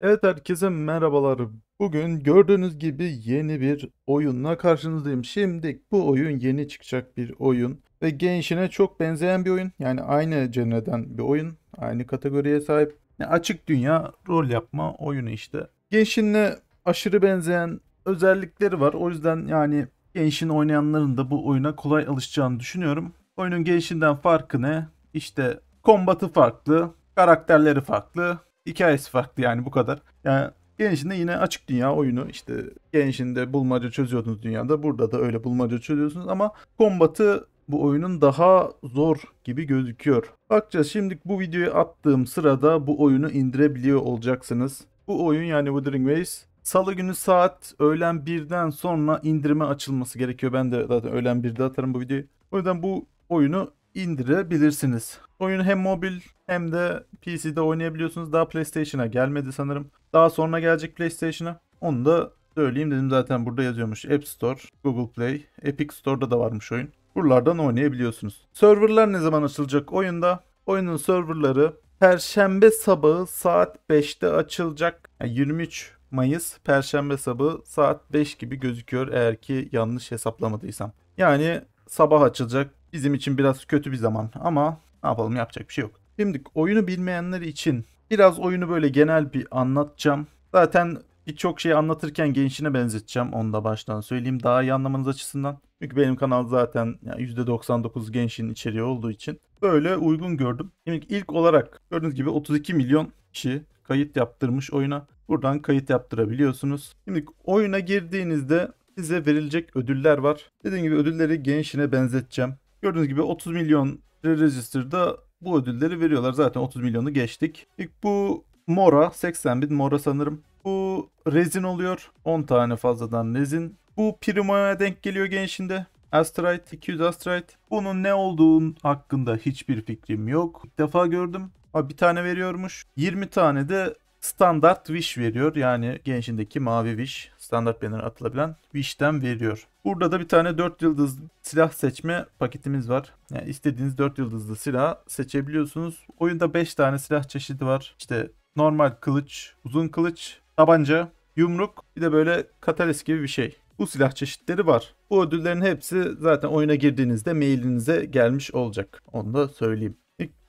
Evet herkese merhabalar. Bugün gördüğünüz gibi yeni bir oyunla karşınızdayım. Şimdi bu oyun yeni çıkacak bir oyun ve Genshin'e çok benzeyen bir oyun. Yani aynı cenreden bir oyun, aynı kategoriye sahip. Yani açık dünya rol yapma oyunu işte. Genshin'le aşırı benzeyen özellikleri var. O yüzden yani Genshin oynayanların da bu oyuna kolay alışacağını düşünüyorum. Oyunun Genshin'den farkı ne? İşte kombatı farklı, karakterleri farklı, Hikayesi farklı yani bu kadar. Yani Genshin'de yine açık dünya oyunu işte Genshin'de bulmaca çözüyordunuz dünyada burada da öyle bulmaca çözüyorsunuz ama kombatı bu oyunun daha zor gibi gözüküyor. Bakacağız şimdi bu videoyu attığım sırada bu oyunu indirebiliyor olacaksınız. Bu oyun yani Wuthering Waves Salı günü saat öğlen 1'den sonra indirime açılması gerekiyor. Ben de zaten öğlen 1'de atarım bu videoyu. O yüzden bu oyunu indirebilirsiniz. Oyun hem mobil hem de PC'de oynayabiliyorsunuz. Daha PlayStation'a gelmedi sanırım. Daha sonra gelecek PlayStation'a. Onu da söyleyeyim dedim zaten burada yazıyormuş. App Store, Google Play, Epic Store'da da varmış oyun. Buralardan oynayabiliyorsunuz. Serverlar ne zaman açılacak oyunda? Oyunun serverları Perşembe sabahı saat 5'te açılacak. Yani 23 Mayıs Perşembe sabahı saat 5 gibi gözüküyor eğer ki yanlış hesaplamadıysam. Yani sabah açılacak bizim için biraz kötü bir zaman ama ne yapalım yapacak bir şey yok. Şimdi oyunu bilmeyenler için biraz oyunu böyle genel bir anlatacağım. Zaten birçok şeyi anlatırken gençine benzeteceğim. Onu da baştan söyleyeyim daha iyi anlamanız açısından. Çünkü benim kanal zaten yani %99 gençin içeriği olduğu için böyle uygun gördüm. Şimdi ilk olarak gördüğünüz gibi 32 milyon kişi kayıt yaptırmış oyuna. Buradan kayıt yaptırabiliyorsunuz. Şimdi oyuna girdiğinizde size verilecek ödüller var. Dediğim gibi ödülleri gençine benzeteceğim. Gördüğünüz gibi 30 milyon register'da bu ödülleri veriyorlar. Zaten 30 milyonu geçtik. İlk bu Mora 80 bin Mora sanırım. Bu rezin oluyor. 10 tane fazladan rezin. Bu Primo'ya denk geliyor gençinde. Asteroid 200 Asteroid. Bunun ne olduğun hakkında hiçbir fikrim yok. İlk defa gördüm. Ha, bir tane veriyormuş. 20 tane de standart wish veriyor. Yani gençindeki mavi wish standart banner atılabilen Wish'ten veriyor. Burada da bir tane 4 yıldız silah seçme paketimiz var. Yani istediğiniz 4 yıldızlı silah seçebiliyorsunuz. Oyunda 5 tane silah çeşidi var. İşte normal kılıç, uzun kılıç, tabanca, yumruk bir de böyle katalist gibi bir şey. Bu silah çeşitleri var. Bu ödüllerin hepsi zaten oyuna girdiğinizde mailinize gelmiş olacak. Onu da söyleyeyim.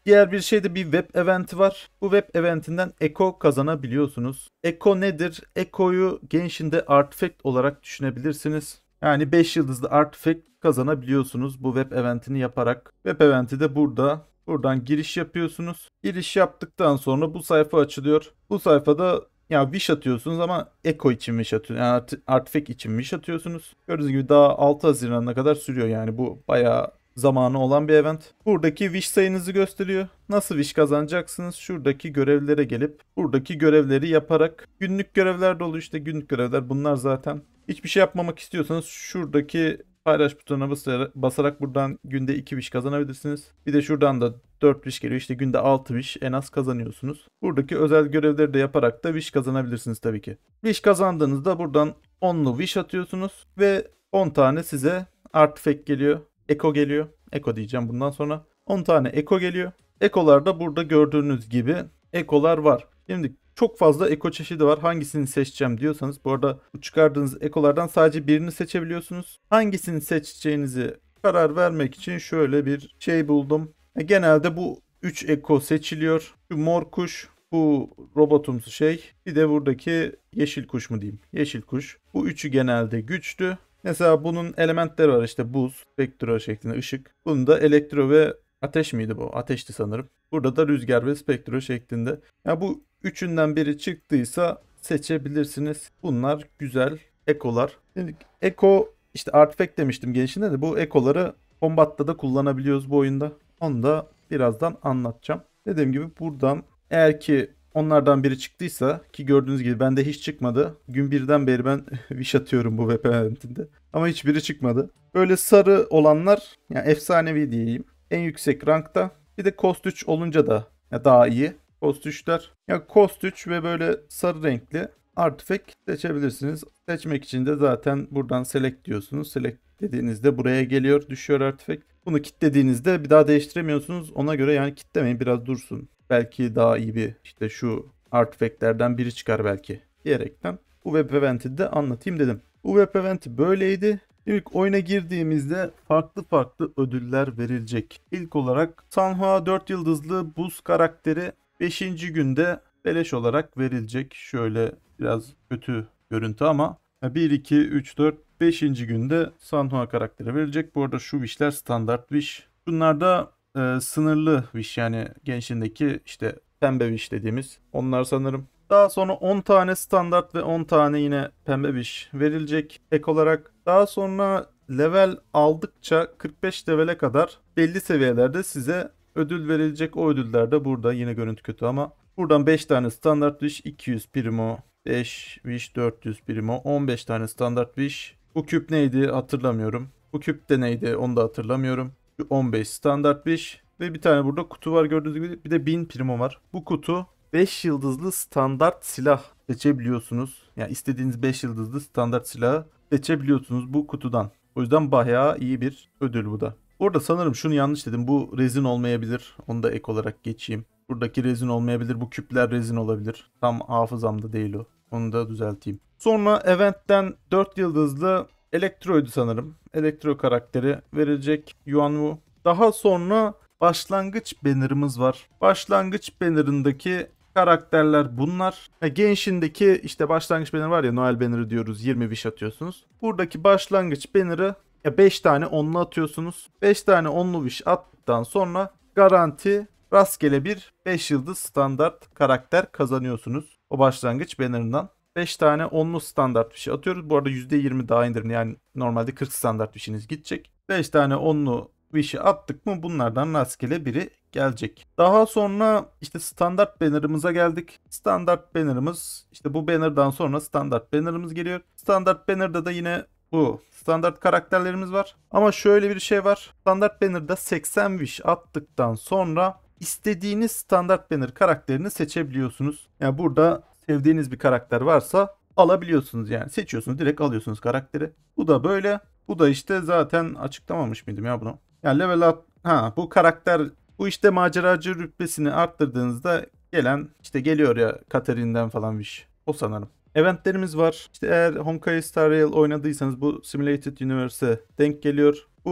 Diğer bir şey de bir web eventi var. Bu web eventinden Echo kazanabiliyorsunuz. Echo nedir? Echo'yu Genshin'de artifact olarak düşünebilirsiniz. Yani 5 yıldızlı artifact kazanabiliyorsunuz bu web eventini yaparak. Web eventi de burada. Buradan giriş yapıyorsunuz. Giriş yaptıktan sonra bu sayfa açılıyor. Bu sayfada ya wish atıyorsunuz ama Echo için wish atıyorsunuz. Yani Artifact için wish atıyorsunuz. Gördüğünüz gibi daha 6 Haziran'a kadar sürüyor yani bu bayağı zamanı olan bir event. Buradaki wish sayınızı gösteriyor. Nasıl wish kazanacaksınız? Şuradaki görevlere gelip buradaki görevleri yaparak günlük görevler dolu işte günlük görevler bunlar zaten. Hiçbir şey yapmamak istiyorsanız şuradaki paylaş butonuna basarak, basarak buradan günde 2 wish kazanabilirsiniz. Bir de şuradan da 4 wish geliyor. İşte günde 6 wish en az kazanıyorsunuz. Buradaki özel görevleri de yaparak da wish kazanabilirsiniz tabii ki. Wish kazandığınızda buradan 10'lu wish atıyorsunuz ve 10 tane size artifact geliyor. Eko geliyor. Eko diyeceğim bundan sonra. 10 tane Eko geliyor. Ekolarda burada gördüğünüz gibi Ekolar var. Şimdi çok fazla Eko çeşidi var. Hangisini seçeceğim diyorsanız bu arada çıkardığınız Ekolardan sadece birini seçebiliyorsunuz. Hangisini seçeceğinizi karar vermek için şöyle bir şey buldum. E, genelde bu 3 Eko seçiliyor. Şu mor kuş, bu robotumsu şey. Bir de buradaki yeşil kuş mu diyeyim? Yeşil kuş. Bu üçü genelde güçlü. Mesela bunun elementleri var işte buz, spektro şeklinde ışık. Bunun da elektro ve ateş miydi bu? Ateşti sanırım. Burada da rüzgar ve spektro şeklinde. Ya yani bu üçünden biri çıktıysa seçebilirsiniz. Bunlar güzel ekolar. Şimdi eko işte artifact demiştim gençinde de bu ekoları kombatta da kullanabiliyoruz bu oyunda. Onu da birazdan anlatacağım. Dediğim gibi buradan eğer ki Onlardan biri çıktıysa ki gördüğünüz gibi bende hiç çıkmadı. Gün birden beri ben wish atıyorum bu web VPN'de. Ama hiçbiri çıkmadı. Böyle sarı olanlar yani efsanevi diyeyim. En yüksek rankta. Bir de Cost 3 olunca da daha iyi. Cost 3'ler. Ya Cost 3 ve böyle sarı renkli artifact seçebilirsiniz. Seçmek için de zaten buradan select diyorsunuz. Select dediğinizde buraya geliyor düşüyor artifact. Bunu kilitlediğinizde bir daha değiştiremiyorsunuz. Ona göre yani kitlemeyin biraz dursun belki daha iyi bir işte şu artifactlerden biri çıkar belki diyerekten bu web event'i de anlatayım dedim. Bu web eventi böyleydi. İlk oyuna girdiğimizde farklı farklı ödüller verilecek. İlk olarak Sanhua 4 yıldızlı buz karakteri 5. günde beleş olarak verilecek. Şöyle biraz kötü görüntü ama 1, 2, 3, 4, 5. günde Sanhua karakteri verilecek. Bu arada şu wishler standart wish. Bunlar da e, sınırlı wish yani gençindeki işte pembe wish dediğimiz onlar sanırım. Daha sonra 10 tane standart ve 10 tane yine pembe wish verilecek ek olarak. Daha sonra level aldıkça 45 levele kadar belli seviyelerde size ödül verilecek. O ödüller de burada yine görüntü kötü ama buradan 5 tane standart wish 200 primo 5 wish 400 primo 15 tane standart wish. Bu küp neydi hatırlamıyorum. Bu küp de neydi onu da hatırlamıyorum. 15 standart 5 ve bir tane burada kutu var gördüğünüz gibi bir de 1000 primo var. Bu kutu 5 yıldızlı standart silah seçebiliyorsunuz. Yani istediğiniz 5 yıldızlı standart silahı seçebiliyorsunuz bu kutudan. O yüzden bayağı iyi bir ödül bu da. Orada sanırım şunu yanlış dedim. Bu rezin olmayabilir. Onu da ek olarak geçeyim. Buradaki rezin olmayabilir. Bu küpler rezin olabilir. Tam hafızamda değil o. Onu da düzelteyim. Sonra eventten 4 yıldızlı Elektro'ydu sanırım. Elektro karakteri verilecek Yuanwu. Daha sonra başlangıç banner'ımız var. Başlangıç banner'ındaki karakterler bunlar. Ha, Genshin'deki işte başlangıç banner var ya Noel banner'ı diyoruz 20 wish atıyorsunuz. Buradaki başlangıç banner'ı 5 tane onlu atıyorsunuz. 5 tane onlu wish attıktan sonra garanti rastgele bir 5 yıldız standart karakter kazanıyorsunuz. O başlangıç banner'ından. 5 tane 10'lu standart bir şey atıyoruz. Bu arada %20 daha indirim yani normalde 40 standart bir gidecek. 5 tane 10'lu bir şey attık mı bunlardan rastgele biri gelecek. Daha sonra işte standart banner'ımıza geldik. Standart banner'ımız işte bu banner'dan sonra standart banner'ımız geliyor. Standart banner'da da yine bu standart karakterlerimiz var. Ama şöyle bir şey var. Standart banner'da 80 wish attıktan sonra istediğiniz standart banner karakterini seçebiliyorsunuz. Yani burada sevdiğiniz bir karakter varsa alabiliyorsunuz yani. Seçiyorsunuz direkt alıyorsunuz karakteri. Bu da böyle. Bu da işte zaten açıklamamış mıydım ya bunu? Yani level up ha bu karakter bu işte maceracı rütbesini arttırdığınızda gelen işte geliyor ya Katerin'den falan bir şey. O sanırım. Eventlerimiz var. İşte eğer Honkai Star Rail oynadıysanız bu Simulated Universe'e denk geliyor. Bu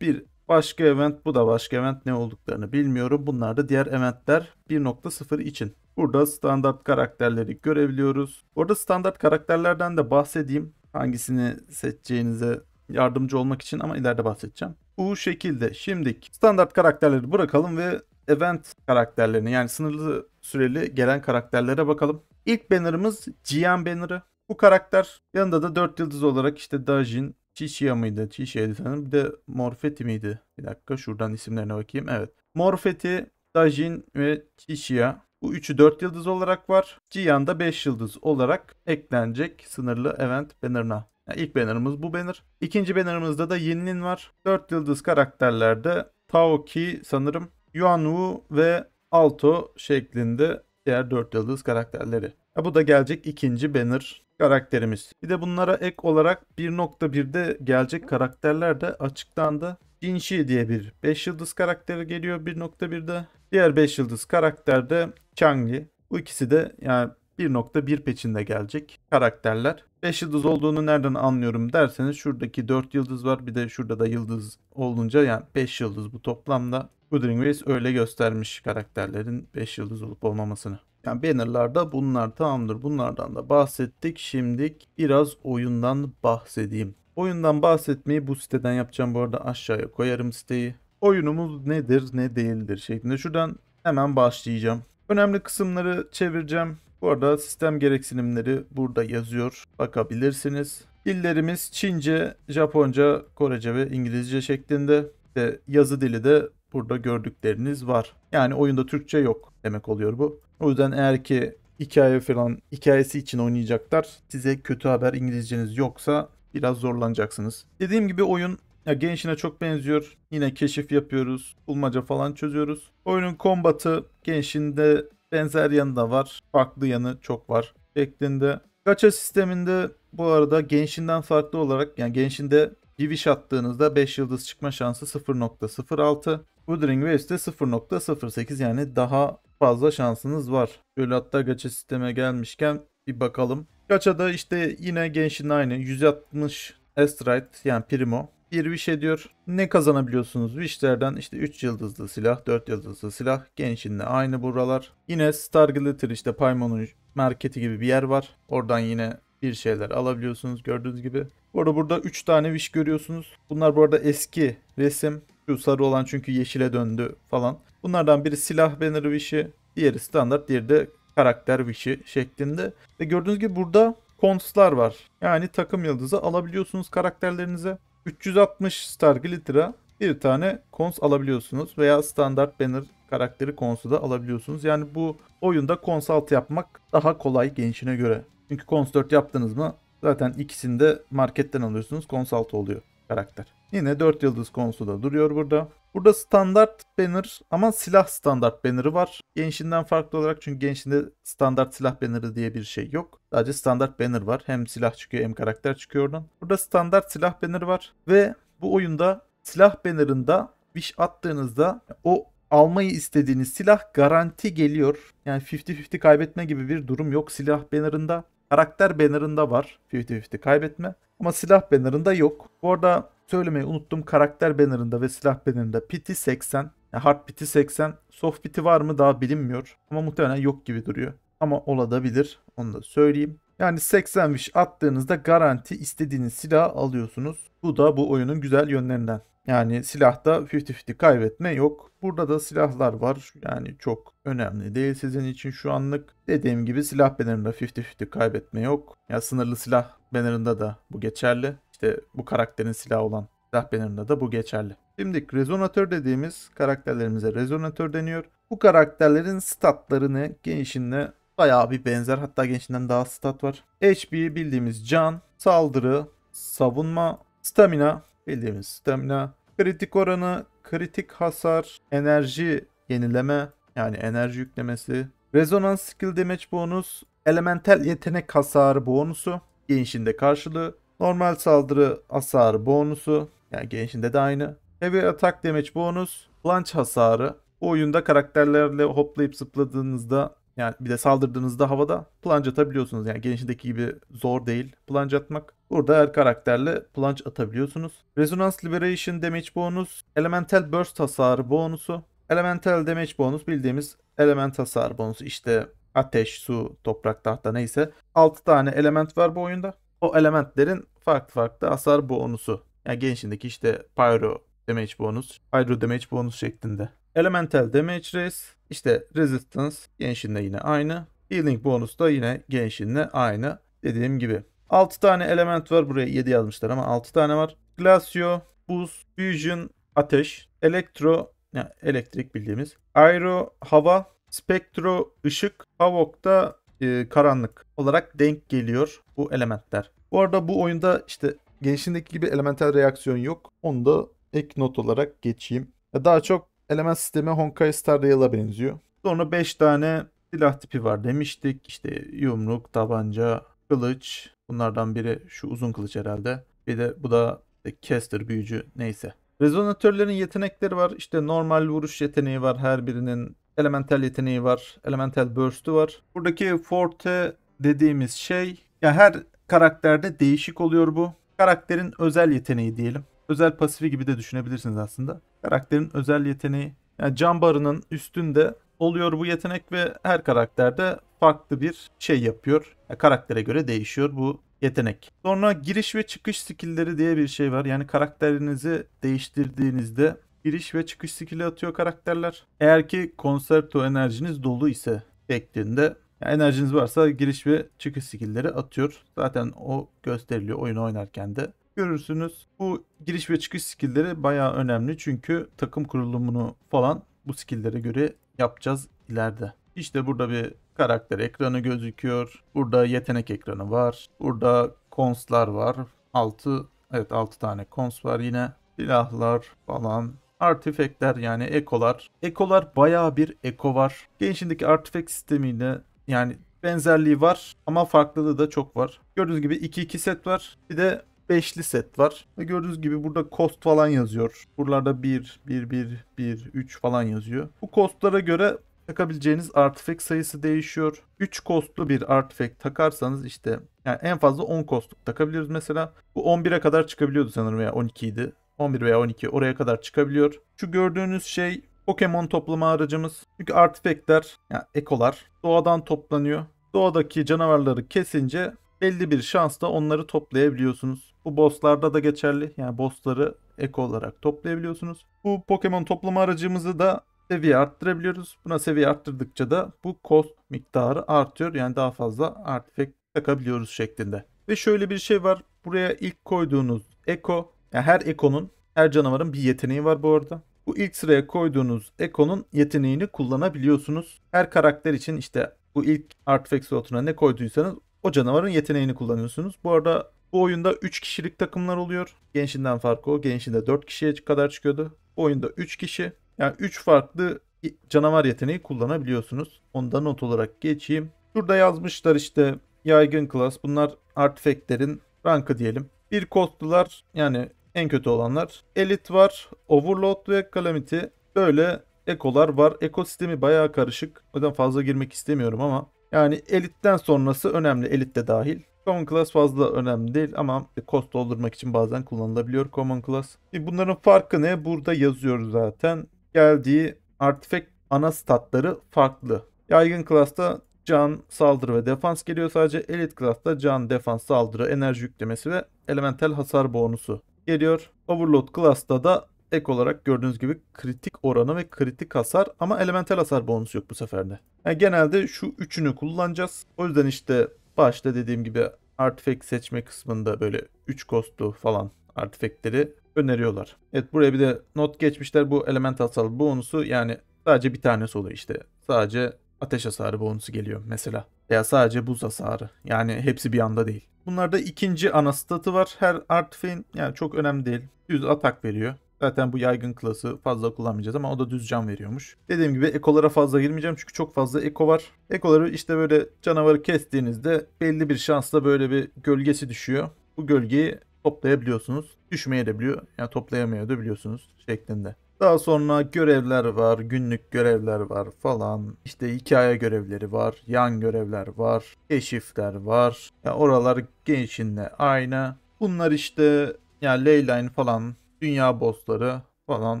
bir Başka event bu da başka event ne olduklarını bilmiyorum. Bunlar da diğer eventler 1.0 için. Burada standart karakterleri görebiliyoruz. Orada standart karakterlerden de bahsedeyim. Hangisini seçeceğinize yardımcı olmak için ama ileride bahsedeceğim. Bu şekilde Şimdik standart karakterleri bırakalım ve event karakterlerini, yani sınırlı süreli gelen karakterlere bakalım. İlk banner'ımız GM banner'ı. Bu karakter yanında da 4 yıldız olarak işte Dajin, Çişya mıydı? Çişya'ydı sanırım. Bir de Morfetti miydi? Bir dakika şuradan isimlerine bakayım. Evet. Morfeti, Dajin ve Çişya. Bu üçü 4 yıldız olarak var. Cihan da 5 yıldız olarak eklenecek sınırlı event banner'ına. Yani ilk banner'ımız bu banner. İkinci banner'ımızda da Yinlin var. 4 yıldız karakterlerde Taoki sanırım Yuan ve Alto şeklinde diğer 4 yıldız karakterleri. Ya bu da gelecek ikinci banner karakterimiz. Bir de bunlara ek olarak 1.1'de gelecek karakterler de da Jinshi diye bir 5 yıldız karakteri geliyor 1.1'de. Diğer 5 yıldız karakter de Changi. Bu ikisi de yani 1.1 peçinde gelecek karakterler. 5 yıldız olduğunu nereden anlıyorum derseniz şuradaki 4 yıldız var bir de şurada da yıldız olunca yani 5 yıldız bu toplamda. Goodring Race öyle göstermiş karakterlerin 5 yıldız olup olmamasını. Yani bannerlarda bunlar tamamdır. Bunlardan da bahsettik. Şimdi biraz oyundan bahsedeyim. Oyundan bahsetmeyi bu siteden yapacağım. Bu arada aşağıya koyarım siteyi. Oyunumuz nedir ne değildir şeklinde. Şuradan hemen başlayacağım. Önemli kısımları çevireceğim. Bu arada sistem gereksinimleri burada yazıyor. Bakabilirsiniz. Dillerimiz Çince, Japonca, Korece ve İngilizce şeklinde. İşte yazı dili de burada gördükleriniz var. Yani oyunda Türkçe yok demek oluyor bu. O yüzden eğer ki hikaye falan hikayesi için oynayacaklar size kötü haber İngilizceniz yoksa biraz zorlanacaksınız. Dediğim gibi oyun ya Genshin'e çok benziyor. Yine keşif yapıyoruz. Bulmaca falan çözüyoruz. Oyunun kombatı Genshin'de benzer yanı da var. Farklı yanı çok var şeklinde. Gacha sisteminde bu arada Genshin'den farklı olarak yani Genshin'de Giviş attığınızda 5 yıldız çıkma şansı 0.06. Wuthering Waves'de 0.08 yani daha fazla şansınız var. Öyle hatta gacha sisteme gelmişken bir bakalım. Gacha'da işte yine gençin aynı 160 Astrite yani Primo bir wish ediyor. Ne kazanabiliyorsunuz wishlerden? işte 3 yıldızlı silah, 4 yıldızlı silah. Genshin'le aynı buralar. Yine Star Glitter işte Paimon'un marketi gibi bir yer var. Oradan yine bir şeyler alabiliyorsunuz gördüğünüz gibi. Bu arada burada 3 tane wish görüyorsunuz. Bunlar bu arada eski resim. Şu sarı olan çünkü yeşile döndü falan. Bunlardan biri silah banner wish'i, diğeri standart, diğeri de karakter wish'i şeklinde. Ve gördüğünüz gibi burada kontslar var. Yani takım yıldızı alabiliyorsunuz karakterlerinize. 360 star glitter'a bir tane kons alabiliyorsunuz veya standart banner karakteri konsu da alabiliyorsunuz. Yani bu oyunda konsalt yapmak daha kolay gençine göre. Çünkü kons 4 yaptınız mı zaten ikisini de marketten alıyorsunuz konsalt oluyor karakter. Yine 4 yıldız konsu da duruyor burada. Burada standart banner ama silah standart banner'ı var. Genshin'den farklı olarak çünkü Genshin'de standart silah banner'ı diye bir şey yok. Sadece standart banner var. Hem silah çıkıyor hem karakter çıkıyor oradan. Burada standart silah banner'ı var ve bu oyunda silah banner'ında wish attığınızda o almayı istediğiniz silah garanti geliyor. Yani 50-50 kaybetme gibi bir durum yok silah banner'ında. Karakter banner'ında var 50-50 kaybetme ama silah banner'ında yok. Bu arada söylemeyi unuttum. Karakter bannerında ve silah bannerında piti 80. Yani hard piti 80. Soft piti var mı daha bilinmiyor. Ama muhtemelen yok gibi duruyor. Ama olabilir. Onu da söyleyeyim. Yani 80 wish attığınızda garanti istediğiniz silahı alıyorsunuz. Bu da bu oyunun güzel yönlerinden. Yani silahta 50-50 kaybetme yok. Burada da silahlar var. Yani çok önemli değil sizin için şu anlık. Dediğim gibi silah bannerında 50-50 kaybetme yok. Ya sınırlı silah bannerında da bu geçerli. İşte bu karakterin silahı olan silah bannerında da bu geçerli. Şimdi rezonatör dediğimiz karakterlerimize rezonatör deniyor. Bu karakterlerin statlarını genişinde bayağı bir benzer. Hatta gençinden daha stat var. HP bildiğimiz can, saldırı, savunma, stamina bildiğimiz stamina, kritik oranı, kritik hasar, enerji yenileme yani enerji yüklemesi, rezonans skill damage bonus, elemental yetenek hasarı bonusu, genişinde karşılığı, Normal saldırı hasarı bonusu. Yani gençinde de aynı. Heavy attack damage bonus. Plunge hasarı. Bu oyunda karakterlerle hoplayıp zıpladığınızda yani bir de saldırdığınızda havada plunge atabiliyorsunuz. Yani gençindeki gibi zor değil plunge atmak. Burada her karakterle plunge atabiliyorsunuz. Resonance Liberation Damage bonus. Elemental Burst hasarı bonusu. Elemental Damage bonus bildiğimiz element hasar bonusu. İşte ateş, su, toprak, tahta neyse. 6 tane element var bu oyunda o elementlerin farklı farklı hasar bonusu. Yani gençindeki işte pyro damage bonus, pyro damage bonus şeklinde. Elemental damage race, işte resistance gençinde yine aynı. Healing bonus da yine gençinde aynı dediğim gibi. 6 tane element var. Buraya 7 yazmışlar ama 6 tane var. Glacio, buz, fusion, ateş, elektro, yani elektrik bildiğimiz. Aero, hava, spektro, ışık, havok da e, karanlık olarak denk geliyor bu elementler. Bu arada bu oyunda işte gençindeki gibi elementel reaksiyon yok. Onu da ek not olarak geçeyim. Daha çok element sistemi Honkai Star Rail'a benziyor. Sonra 5 tane silah tipi var demiştik. İşte yumruk, tabanca, kılıç. Bunlardan biri şu uzun kılıç herhalde. Bir de bu da caster büyücü neyse. Rezonatörlerin yetenekleri var. İşte normal vuruş yeteneği var her birinin. Elemental yeteneği var. Elemental burst'ü var. Buradaki forte dediğimiz şey ya her karakterde değişik oluyor bu. Karakterin özel yeteneği diyelim. Özel pasifi gibi de düşünebilirsiniz aslında. Karakterin özel yeteneği yani can barının üstünde oluyor bu yetenek ve her karakterde farklı bir şey yapıyor. Yani karaktere göre değişiyor bu yetenek. Sonra giriş ve çıkış skill'leri diye bir şey var. Yani karakterinizi değiştirdiğinizde giriş ve çıkış skill'i atıyor karakterler. Eğer ki konserto enerjiniz dolu ise şeklinde yani enerjiniz varsa giriş ve çıkış skill'leri atıyor. Zaten o gösteriliyor oyunu oynarken de görürsünüz. Bu giriş ve çıkış skill'leri bayağı önemli çünkü takım kurulumunu falan bu skill'lere göre yapacağız ileride. İşte burada bir karakter ekranı gözüküyor. Burada yetenek ekranı var. Burada konslar var. 6 evet 6 tane kons var yine. Silahlar falan artifekler yani ekolar. Ekolar baya bir eko var. Genshin'deki artifek sistemiyle yani benzerliği var ama farklılığı da çok var. Gördüğünüz gibi 2-2 set var. Bir de beşli set var. Ve gördüğünüz gibi burada cost falan yazıyor. Buralarda 1, 1, 1, 1, 3 falan yazıyor. Bu costlara göre takabileceğiniz artifek sayısı değişiyor. 3 costlu bir artifek takarsanız işte yani en fazla 10 kostluk takabiliriz mesela. Bu 11'e kadar çıkabiliyordu sanırım ya 12 idi. 11 veya 12 oraya kadar çıkabiliyor. Şu gördüğünüz şey Pokemon toplama aracımız. Çünkü artifekler, yani ekolar doğadan toplanıyor. Doğadaki canavarları kesince belli bir şansla onları toplayabiliyorsunuz. Bu bosslarda da geçerli. Yani bossları Eko olarak toplayabiliyorsunuz. Bu Pokemon toplama aracımızı da seviye arttırabiliyoruz. Buna seviye arttırdıkça da bu cost miktarı artıyor. Yani daha fazla artifek takabiliyoruz şeklinde. Ve şöyle bir şey var. Buraya ilk koyduğunuz eko yani her ekonun, her canavarın bir yeteneği var bu arada. Bu ilk sıraya koyduğunuz ekonun yeteneğini kullanabiliyorsunuz. Her karakter için işte bu ilk artifact slotuna ne koyduysanız o canavarın yeteneğini kullanıyorsunuz. Bu arada bu oyunda 3 kişilik takımlar oluyor. Genshin'den farkı o. Genshin'de 4 kişiye kadar çıkıyordu. Bu oyunda 3 kişi. Yani 3 farklı canavar yeteneği kullanabiliyorsunuz. Onu da not olarak geçeyim. Şurada yazmışlar işte yaygın klas. Bunlar artifactlerin rankı diyelim. Bir kostlular yani en kötü olanlar. elit var, Overload ve Calamity. Böyle ekolar var. Ekosistemi bayağı karışık. O yüzden fazla girmek istemiyorum ama. Yani elitten sonrası önemli. Elit de dahil. Common Class fazla önemli değil ama e, cost doldurmak için bazen kullanılabiliyor Common Class. E, bunların farkı ne? Burada yazıyoruz zaten. Geldiği artifact ana statları farklı. Yaygın class'ta can, saldırı ve defans geliyor sadece. Elite class'ta can, defans, saldırı, enerji yüklemesi ve elemental hasar bonusu geliyor. Overload class'ta da ek olarak gördüğünüz gibi kritik oranı ve kritik hasar ama elemental hasar bonusu yok bu seferde. Yani genelde şu üçünü kullanacağız. O yüzden işte başta dediğim gibi artifact seçme kısmında böyle 3 kostu falan artifactleri öneriyorlar. Evet buraya bir de not geçmişler bu elemental hasar bonusu yani sadece bir tanesi oluyor işte. Sadece ateş hasarı bonusu geliyor mesela. Veya sadece buz hasarı. Yani hepsi bir anda değil. Bunlarda ikinci ana statı var. Her artifeğin yani çok önemli değil. Düz atak veriyor. Zaten bu yaygın klası fazla kullanmayacağız ama o da düz can veriyormuş. Dediğim gibi ekolara fazla girmeyeceğim çünkü çok fazla eko var. Ekoları işte böyle canavarı kestiğinizde belli bir şansla böyle bir gölgesi düşüyor. Bu gölgeyi toplayabiliyorsunuz. Düşmeye de biliyor. Yani toplayamıyor da biliyorsunuz şeklinde. Daha sonra görevler var, günlük görevler var falan. İşte hikaye görevleri var, yan görevler var, keşifler var. Ya yani oralar gençinle aynı. Bunlar işte yani Leyline falan dünya bossları falan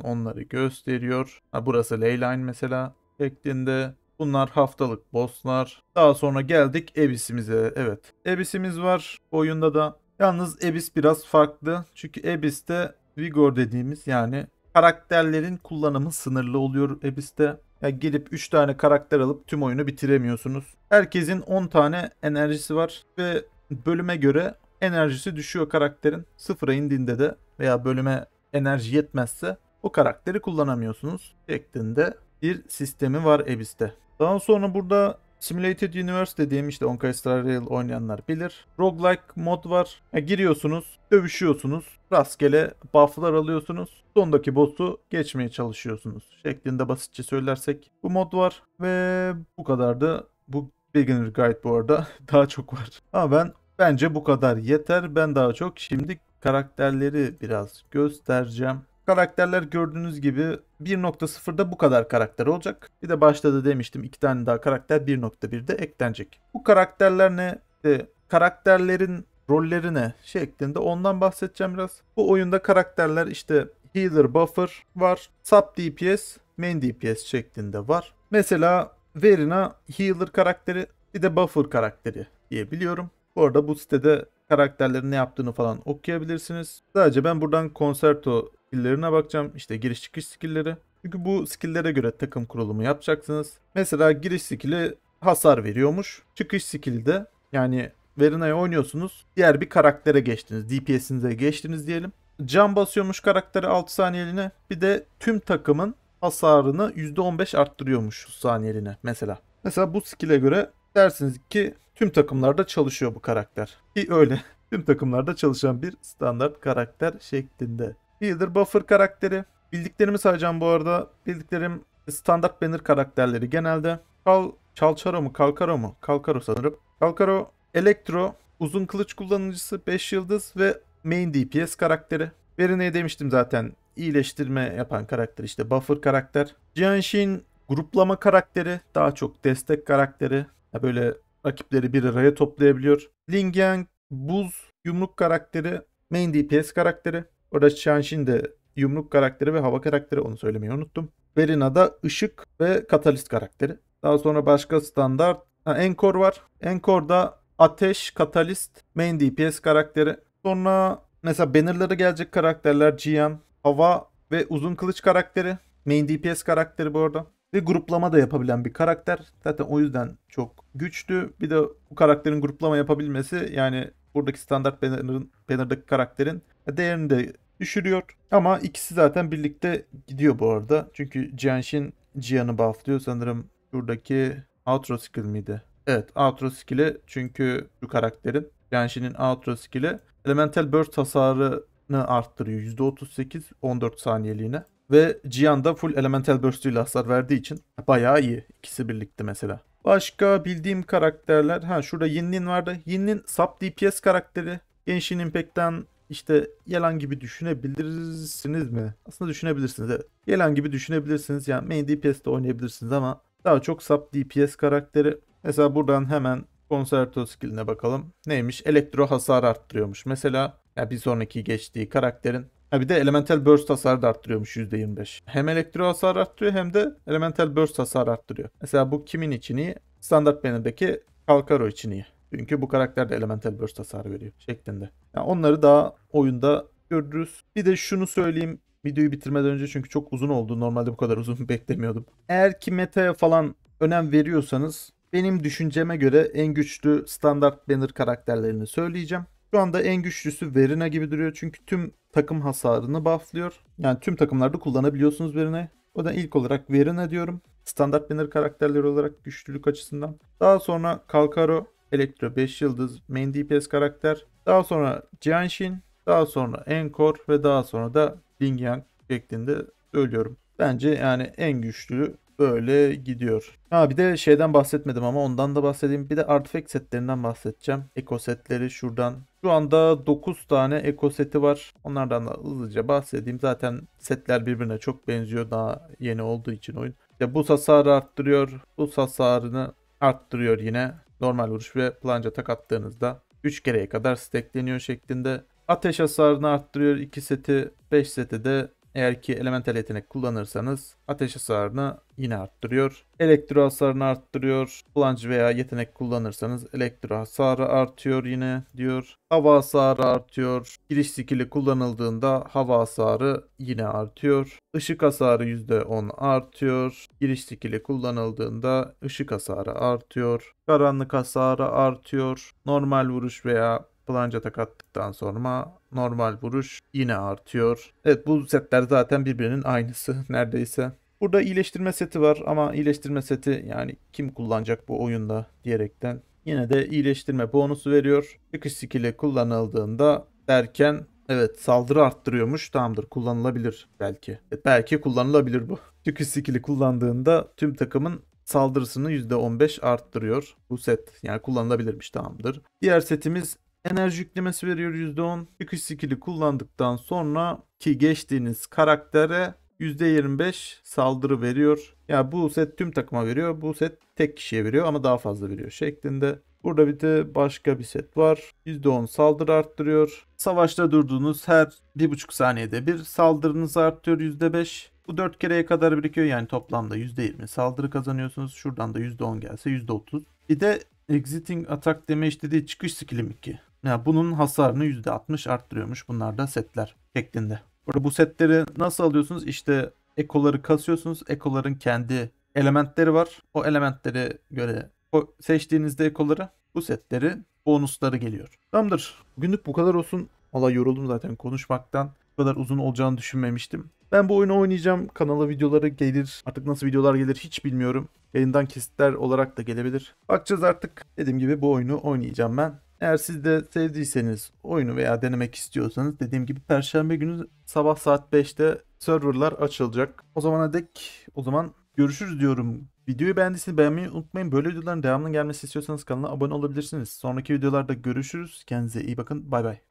onları gösteriyor. Ha, burası Leyline mesela şeklinde. Bunlar haftalık bosslar. Daha sonra geldik Ebis'imize. Evet. Ebis'imiz var oyunda da. Yalnız Ebis biraz farklı. Çünkü Ebis'te Vigor dediğimiz yani karakterlerin kullanımı sınırlı oluyor Ebiste. Yani gelip 3 tane karakter alıp tüm oyunu bitiremiyorsunuz. Herkesin 10 tane enerjisi var ve bölüme göre enerjisi düşüyor karakterin. Sıfıra indiğinde de veya bölüme enerji yetmezse o karakteri kullanamıyorsunuz şeklinde bir sistemi var Ebiste. Daha sonra burada Simulated Universe dediğim işte Honkai Star Rail oynayanlar bilir. Roguelike mod var. Yani giriyorsunuz, dövüşüyorsunuz, rastgele buff'lar alıyorsunuz sondaki boss'u geçmeye çalışıyorsunuz şeklinde basitçe söylersek bu mod var ve bu kadardı. Bu beginner guide bu arada daha çok var. Ama ben bence bu kadar yeter. Ben daha çok şimdi karakterleri biraz göstereceğim. Karakterler gördüğünüz gibi 1.0'da bu kadar karakter olacak. Bir de başta da demiştim iki tane daha karakter 1.1'de eklenecek. Bu karakterler ne? İşte karakterlerin rolleri ne şeklinde ondan bahsedeceğim biraz. Bu oyunda karakterler işte healer buffer var. Sub DPS, main DPS şeklinde var. Mesela Verina healer karakteri bir de buffer karakteri diyebiliyorum. Bu arada bu sitede karakterlerin ne yaptığını falan okuyabilirsiniz. Sadece ben buradan konserto skilllerine bakacağım. İşte giriş çıkış skillleri. Çünkü bu skillere göre takım kurulumu yapacaksınız. Mesela giriş skilli hasar veriyormuş. Çıkış skilli de yani Verina'yı oynuyorsunuz. Diğer bir karaktere geçtiniz. DPS'inize geçtiniz diyelim can basıyormuş karakteri 6 saniyeliğine. Bir de tüm takımın hasarını %15 arttırıyormuş saniyeliğine mesela. Mesela bu skill'e göre dersiniz ki tüm takımlarda çalışıyor bu karakter. Ki öyle. tüm takımlarda çalışan bir standart karakter şeklinde. Healer Buffer karakteri. Bildiklerimi sayacağım bu arada. Bildiklerim standart banner karakterleri genelde. Kal Çalçaro mu? Kalkaro mu? Kalkaro sanırım. Kalkaro Elektro, uzun kılıç kullanıcısı, 5 yıldız ve main DPS karakteri. Verina'ya demiştim zaten iyileştirme yapan karakter işte buffer karakter. Jianshin gruplama karakteri daha çok destek karakteri. Ya böyle rakipleri bir araya toplayabiliyor. Ling Yang buz yumruk karakteri main DPS karakteri. Orada Jianshin de yumruk karakteri ve hava karakteri onu söylemeyi unuttum. Verina da ışık ve katalist karakteri. Daha sonra başka standart ha, Encore var. Encore da ateş, katalist, main DPS karakteri. Sonra mesela bannerlara gelecek karakterler Jian, Hava ve uzun kılıç karakteri. Main DPS karakteri bu arada. Ve gruplama da yapabilen bir karakter. Zaten o yüzden çok güçlü. Bir de bu karakterin gruplama yapabilmesi yani buradaki standart banner'ın, banner'daki karakterin değerini de düşürüyor. Ama ikisi zaten birlikte gidiyor bu arada. Çünkü Jianshin Jian'ı bufflıyor. Sanırım buradaki outro skill miydi? Evet outro skill'i e çünkü bu karakterin Genshin'in outro skill'i elemental burst hasarını arttırıyor. %38 14 saniyeliğine. Ve Jian da full elemental burst ile hasar verdiği için bayağı iyi. ikisi birlikte mesela. Başka bildiğim karakterler. Ha şurada Yinlin vardı. Yinlin sub DPS karakteri. Genshin Impact'ten işte yalan gibi düşünebilirsiniz mi? Aslında düşünebilirsiniz evet. Yalan gibi düşünebilirsiniz yani main DPS'de oynayabilirsiniz ama daha çok sub DPS karakteri. Mesela buradan hemen Konserto skilline bakalım. Neymiş? Elektro hasar arttırıyormuş. Mesela ya bir sonraki geçtiği karakterin Ha bir de elemental burst hasarı da arttırıyormuş %25. Hem elektro hasar arttırıyor hem de elemental burst hasar arttırıyor. Mesela bu kimin için iyi? Standart banner'daki Kalkaro için iyi. Çünkü bu karakter de elemental burst hasarı veriyor şeklinde. Yani onları daha oyunda görürüz. Bir de şunu söyleyeyim videoyu bitirmeden önce çünkü çok uzun oldu. Normalde bu kadar uzun beklemiyordum. Eğer ki meta falan önem veriyorsanız benim düşünceme göre en güçlü standart banner karakterlerini söyleyeceğim. Şu anda en güçlüsü Verina gibi duruyor çünkü tüm takım hasarını bufflıyor. Yani tüm takımlarda kullanabiliyorsunuz Verina'yı. O da ilk olarak Verina diyorum. Standart banner karakterleri olarak güçlülük açısından. Daha sonra Kalkaro, Elektro 5 Yıldız, Main DPS karakter. Daha sonra Jianshin, daha sonra Enkor ve daha sonra da Ling şeklinde söylüyorum. Bence yani en güçlü Böyle gidiyor. Ha bir de şeyden bahsetmedim ama ondan da bahsedeyim. Bir de artifact setlerinden bahsedeceğim. Eko setleri şuradan. Şu anda 9 tane eko seti var. Onlardan da hızlıca bahsedeyim. Zaten setler birbirine çok benziyor daha yeni olduğu için oyun. İşte bu hasarı arttırıyor. Bu hasarını arttırıyor yine. Normal vuruş ve planca tak attığınızda 3 kereye kadar stekleniyor şeklinde. Ateş hasarını arttırıyor 2 seti, 5 seti de eğer ki elemental yetenek kullanırsanız ateş hasarını yine arttırıyor. Elektro hasarını arttırıyor. Plunge veya yetenek kullanırsanız elektro hasarı artıyor yine diyor. Hava hasarı artıyor. Giriş skili kullanıldığında hava hasarı yine artıyor. Işık hasarı %10 artıyor. Giriş skili kullanıldığında ışık hasarı artıyor. Karanlık hasarı artıyor. Normal vuruş veya Planca takattıktan sonra normal vuruş yine artıyor. Evet bu setler zaten birbirinin aynısı neredeyse. Burada iyileştirme seti var ama iyileştirme seti yani kim kullanacak bu oyunda diyerekten. Yine de iyileştirme bonusu veriyor. Çıkış skill'i kullanıldığında derken evet saldırı arttırıyormuş tamamdır kullanılabilir belki. Evet, belki kullanılabilir bu. Çıkış skill'i kullandığında tüm takımın saldırısını %15 arttırıyor bu set. Yani kullanılabilirmiş tamamdır. Diğer setimiz enerji yüklemesi veriyor %10. Çıkış skill'i kullandıktan sonra ki geçtiğiniz karaktere %25 saldırı veriyor. Ya yani bu set tüm takıma veriyor. Bu set tek kişiye veriyor ama daha fazla veriyor şeklinde. Burada bir de başka bir set var. %10 saldırı arttırıyor. Savaşta durduğunuz her 1,5 saniyede bir saldırınız artıyor %5. Bu 4 kereye kadar birikiyor yani toplamda %20 saldırı kazanıyorsunuz. Şuradan da %10 gelse %30. Bir de Exiting Attack deme dediği çıkış skillim ki? Yani bunun hasarını %60 arttırıyormuş. Bunlar da setler şeklinde. Burada bu setleri nasıl alıyorsunuz? İşte ekoları kasıyorsunuz. Ekoların kendi elementleri var. O elementleri göre o seçtiğinizde ekoları bu setleri bonusları geliyor. Tamamdır. Günlük bu kadar olsun. Valla yoruldum zaten konuşmaktan. Bu kadar uzun olacağını düşünmemiştim. Ben bu oyunu oynayacağım. Kanala videoları gelir. Artık nasıl videolar gelir hiç bilmiyorum. Yayından kesitler olarak da gelebilir. Bakacağız artık. Dediğim gibi bu oyunu oynayacağım ben. Eğer siz de sevdiyseniz oyunu veya denemek istiyorsanız dediğim gibi perşembe günü sabah saat 5'te serverlar açılacak. O zamana dek o zaman görüşürüz diyorum. Videoyu beğendiyseniz beğenmeyi unutmayın. Böyle videoların devamının gelmesi istiyorsanız kanala abone olabilirsiniz. Sonraki videolarda görüşürüz. Kendinize iyi bakın. Bay bay.